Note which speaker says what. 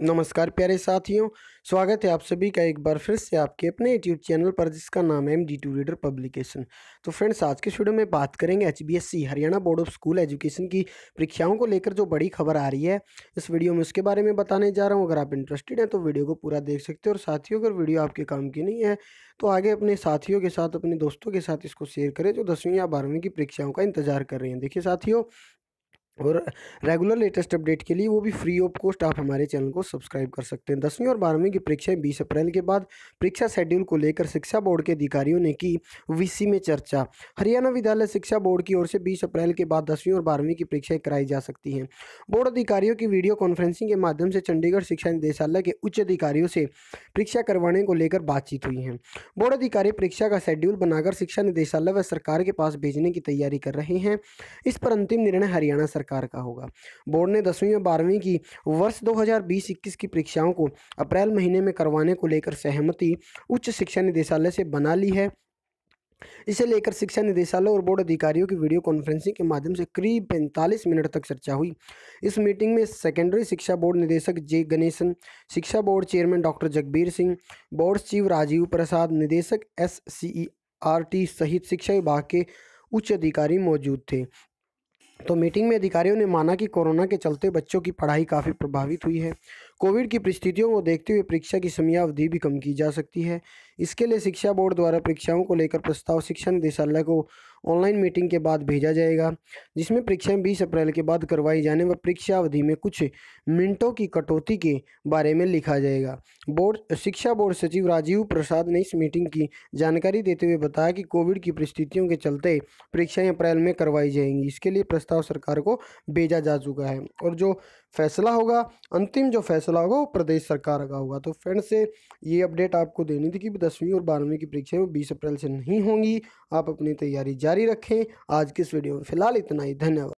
Speaker 1: नमस्कार प्यारे साथियों स्वागत है आप सभी का एक बार फिर से आपके अपने यूट्यूब चैनल पर जिसका नाम है M D to reader publication तो फ्रेंड्स आज के वीडियो में बात करेंगे H Haryana board of school education की परीक्षाओं को लेकर जो बड़ी खबर आ रही है इस वीडियो में उसके बारे में बताने जा रहा हूँ अगर आप इंटरेस्टेड हैं तो वीडियो को पूरा देख सकते हो और साथियों अगर वीडियो आपके काम की नहीं है तो आगे अपने साथियों के साथ अपने दोस्तों के साथ इसको शेयर करें जो दसवीं या बारहवीं की परीक्षाओं का इंतजार कर रहे हैं देखिए साथियों और रेगुलर लेटेस्ट अपडेट के लिए वो भी फ्री ऑफ कॉस्ट आप हमारे चैनल को सब्सक्राइब कर सकते हैं दसवीं और बारहवीं की परीक्षाएं 20 अप्रैल के बाद परीक्षा शेड्यूल को लेकर शिक्षा बोर्ड के अधिकारियों ने की वीसी में चर्चा हरियाणा विद्यालय शिक्षा बोर्ड की ओर से 20 अप्रैल के बाद दसवीं और बारहवीं की परीक्षाएं कराई जा सकती हैं बोर्ड अधिकारियों की वीडियो कॉन्फ्रेंसिंग के माध्यम से चंडीगढ़ शिक्षा निदेशालय के उच्च अधिकारियों से परीक्षा करवाने को लेकर बातचीत हुई है बोर्ड अधिकारी परीक्षा का शेड्यूल बनाकर शिक्षा निदेशालय व सरकार के पास भेजने की तैयारी कर रहे हैं इस पर अंतिम निर्णय हरियाणा प्रकार का होगा बोर्ड ने दसवीं और बारहवीं की वर्ष 2020-21 की परीक्षाओं को अप्रैल महीने में करवाने को लेकर सहमति उच्च शिक्षा निदेशालय से बना ली है इसे लेकर शिक्षा निदेशालय और बोर्ड अधिकारियों की वीडियो कॉन्फ्रेंसिंग के माध्यम से करीब पैंतालीस मिनट तक चर्चा हुई इस मीटिंग में सेकेंडरी शिक्षा बोर्ड निदेशक जे गणेशन शिक्षा board chairman doctor Jagbir Singh board सचिव राजीव प्रसाद निदेशक S C E R T सहित शिक्षा विभाग के उच्च अधिकारी मौजूद थे तो मीटिंग में अधिकारियों ने माना कि कोरोना के चलते बच्चों की पढ़ाई काफ़ी प्रभावित हुई है कोविड की परिस्थितियों को देखते हुए परीक्षा की समयावधि भी कम की जा सकती है इसके लिए शिक्षा बोर्ड द्वारा परीक्षाओं को लेकर प्रस्ताव शिक्षा निदेशालय को ऑनलाइन मीटिंग के बाद भेजा जाएगा जिसमें परीक्षाएं 20 अप्रैल के बाद करवाई जाने व परीक्षा अवधि में कुछ मिनटों की कटौती के बारे में लिखा जाएगा बोर्ड शिक्षा बोर्ड सचिव राजीव प्रसाद ने इस मीटिंग की जानकारी देते हुए बताया कि कोविड की परिस्थितियों के चलते परीक्षाएं अप्रैल में करवाई जाएंगी इसके लिए प्रस्ताव सरकार को भेजा जा चुका है और जो फैसला होगा अंतिम जो फैसला फैसला होगा वो प्रदेश सरकार का होगा तो फ्रेंड्स ये अपडेट आपको देनी थी कि दसवीं और बारहवीं की परीक्षाएं बीस अप्रैल से नहीं होंगी आप अपनी तैयारी जारी रखें आज की इस वीडियो में फिलहाल इतना ही धन्यवाद